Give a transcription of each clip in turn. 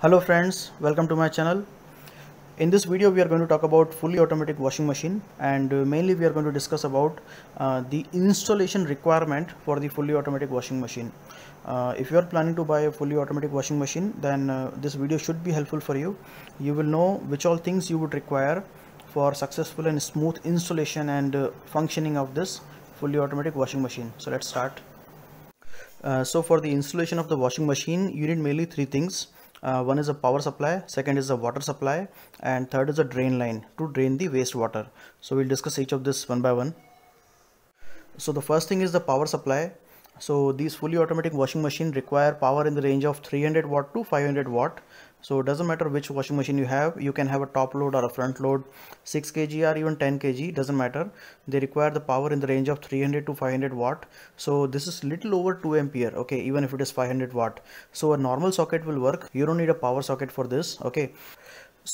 hello friends welcome to my channel in this video we are going to talk about fully automatic washing machine and uh, mainly we are going to discuss about uh, the installation requirement for the fully automatic washing machine uh, if you are planning to buy a fully automatic washing machine then uh, this video should be helpful for you you will know which all things you would require for successful and smooth installation and uh, functioning of this fully automatic washing machine so let's start so for the installation of the washing machine you need mainly three things uh, one is a power supply second is a water supply and third is a drain line to drain the wastewater so we'll discuss each of this one by one so the first thing is the power supply so these fully automatic washing machine require power in the range of 300 watt to 500 watt so it doesn't matter which washing machine you have you can have a top load or a front load 6 kg or even 10 kg doesn't matter they require the power in the range of 300 to 500 watt so this is little over 2 ampere okay even if it is 500 watt so a normal socket will work you don't need a power socket for this okay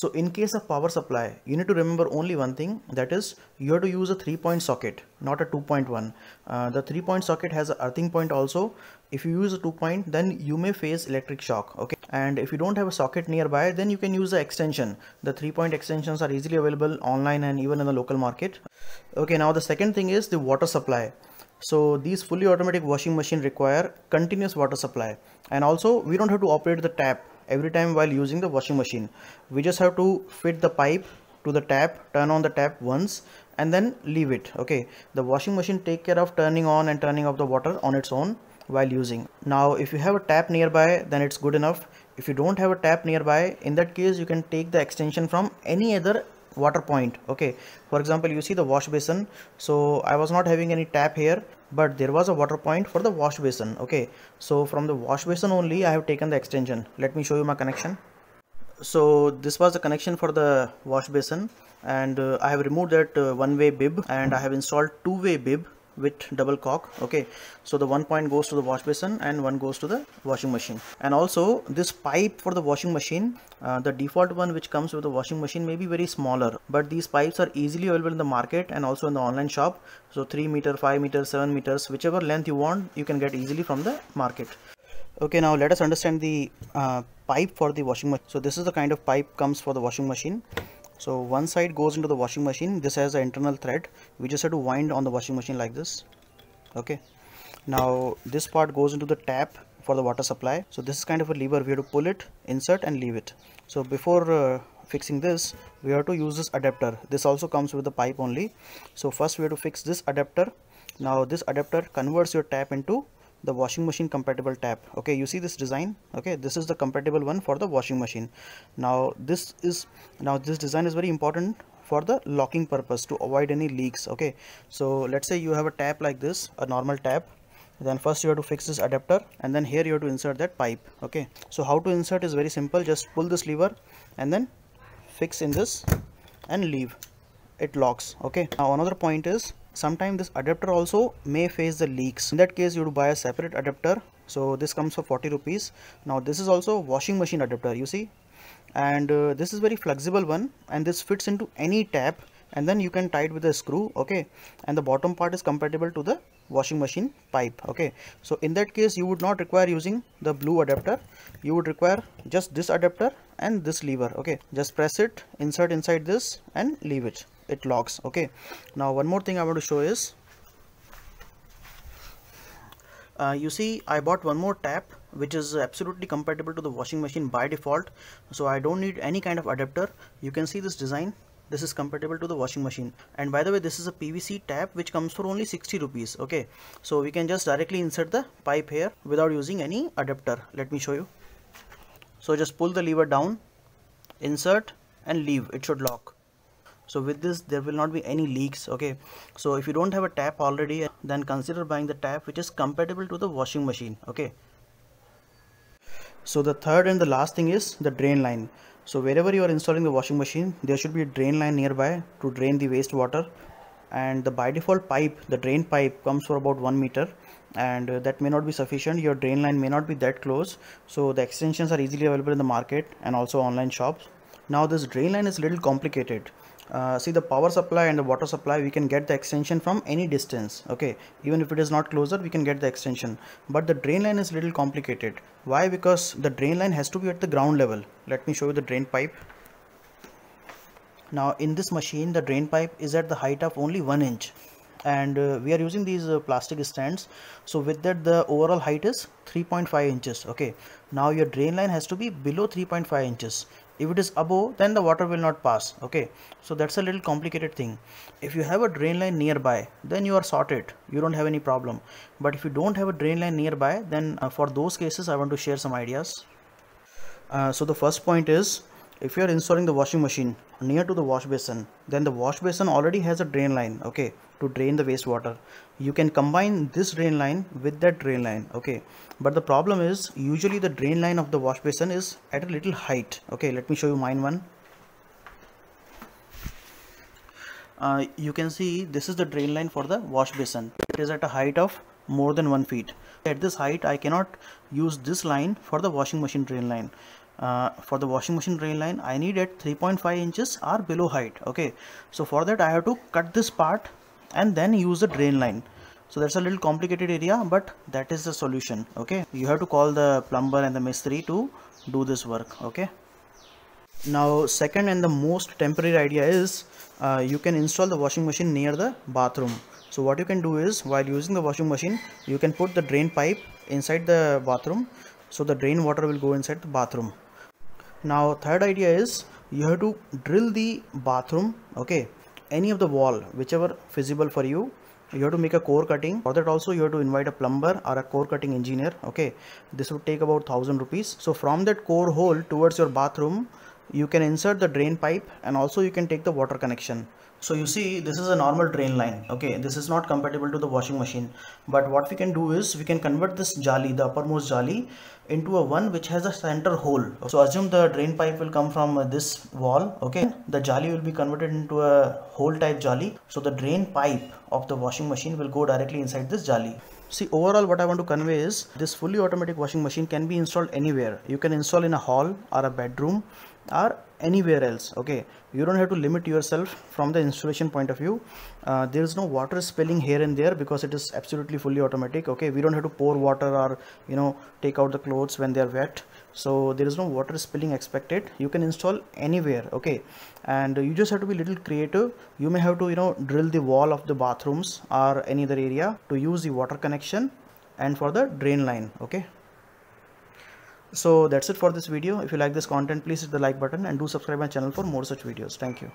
so in case of power supply, you need to remember only one thing that is you have to use a three point socket, not a two point one. Uh, the three point socket has a earthing point also. If you use a two point, then you may face electric shock. Okay and if you don't have a socket nearby then you can use the extension the three point extensions are easily available online and even in the local market okay now the second thing is the water supply so these fully automatic washing machine require continuous water supply and also we don't have to operate the tap every time while using the washing machine we just have to fit the pipe to the tap turn on the tap once and then leave it okay the washing machine take care of turning on and turning off the water on its own while using now if you have a tap nearby then it's good enough if you don't have a tap nearby in that case you can take the extension from any other water point okay for example you see the wash basin so i was not having any tap here but there was a water point for the wash basin okay so from the wash basin only i have taken the extension let me show you my connection so this was the connection for the wash basin and uh, i have removed that uh, one way bib and i have installed two way bib with double cock okay so the one point goes to the wash basin and one goes to the washing machine and also this pipe for the washing machine uh, the default one which comes with the washing machine may be very smaller but these pipes are easily available in the market and also in the online shop so 3 meter 5 meter 7 meters whichever length you want you can get easily from the market okay now let us understand the uh, pipe for the washing machine so this is the kind of pipe comes for the washing machine so one side goes into the washing machine this has an internal thread we just have to wind on the washing machine like this okay now this part goes into the tap for the water supply so this is kind of a lever we have to pull it insert and leave it so before uh, fixing this we have to use this adapter this also comes with the pipe only so first we have to fix this adapter now this adapter converts your tap into the washing machine compatible tab okay you see this design okay this is the compatible one for the washing machine now this is now this design is very important for the locking purpose to avoid any leaks okay so let's say you have a tap like this a normal tap then first you have to fix this adapter and then here you have to insert that pipe okay so how to insert is very simple just pull this lever and then fix in this and leave it locks okay now another point is Sometimes this adapter also may face the leaks. In that case, you would buy a separate adapter. So this comes for 40 rupees. Now this is also washing machine adapter, you see. And uh, this is very flexible one and this fits into any tap and then you can tie it with a screw okay and the bottom part is compatible to the washing machine pipe okay so in that case you would not require using the blue adapter you would require just this adapter and this lever okay just press it insert inside this and leave it it logs okay now one more thing i want to show is uh, you see I bought one more tap which is absolutely compatible to the washing machine by default so I don't need any kind of adapter you can see this design this is compatible to the washing machine and by the way this is a PVC tap which comes for only 60 rupees okay so we can just directly insert the pipe here without using any adapter let me show you so just pull the lever down insert and leave it should lock so with this there will not be any leaks okay so if you don't have a tap already then consider buying the tap which is compatible to the washing machine okay so the third and the last thing is the drain line so wherever you are installing the washing machine there should be a drain line nearby to drain the wastewater and the by default pipe the drain pipe comes for about one meter and uh, that may not be sufficient your drain line may not be that close so the extensions are easily available in the market and also online shops now this drain line is a little complicated uh, see the power supply and the water supply we can get the extension from any distance okay even if it is not closer we can get the extension but the drain line is little complicated why because the drain line has to be at the ground level let me show you the drain pipe now in this machine the drain pipe is at the height of only one inch and uh, we are using these uh, plastic stands so with that the overall height is 3.5 inches okay now your drain line has to be below 3.5 inches if it is above then the water will not pass okay so that's a little complicated thing if you have a drain line nearby then you are sorted you don't have any problem but if you don't have a drain line nearby then uh, for those cases i want to share some ideas uh, so the first point is if you are installing the washing machine near to the wash basin then the wash basin already has a drain line okay to drain the wastewater you can combine this drain line with that drain line okay but the problem is usually the drain line of the wash basin is at a little height okay let me show you mine one uh, you can see this is the drain line for the wash basin it is at a height of more than one feet at this height I cannot use this line for the washing machine drain line uh, for the washing machine drain line I need at 3.5 inches or below height okay so for that I have to cut this part and then use the drain line so that's a little complicated area but that is the solution okay you have to call the plumber and the mystery to do this work okay now second and the most temporary idea is uh, you can install the washing machine near the bathroom so what you can do is while using the washing machine you can put the drain pipe inside the bathroom so the drain water will go inside the bathroom now third idea is you have to drill the bathroom okay any of the wall whichever feasible for you you have to make a core cutting for that also you have to invite a plumber or a core cutting engineer okay this would take about 1000 rupees so from that core hole towards your bathroom you can insert the drain pipe and also you can take the water connection so you see this is a normal drain line okay this is not compatible to the washing machine but what we can do is we can convert this jali the uppermost jali into a one which has a center hole so assume the drain pipe will come from this wall okay the jali will be converted into a hole type jali so the drain pipe of the washing machine will go directly inside this jali see overall what i want to convey is this fully automatic washing machine can be installed anywhere you can install in a hall or a bedroom or anywhere else okay you don't have to limit yourself from the installation point of view uh, there is no water spilling here and there because it is absolutely fully automatic okay we don't have to pour water or you know take out the clothes when they are wet so there is no water spilling expected you can install anywhere okay and you just have to be little creative you may have to you know drill the wall of the bathrooms or any other area to use the water connection and for the drain line okay so that's it for this video if you like this content please hit the like button and do subscribe my channel for more such videos thank you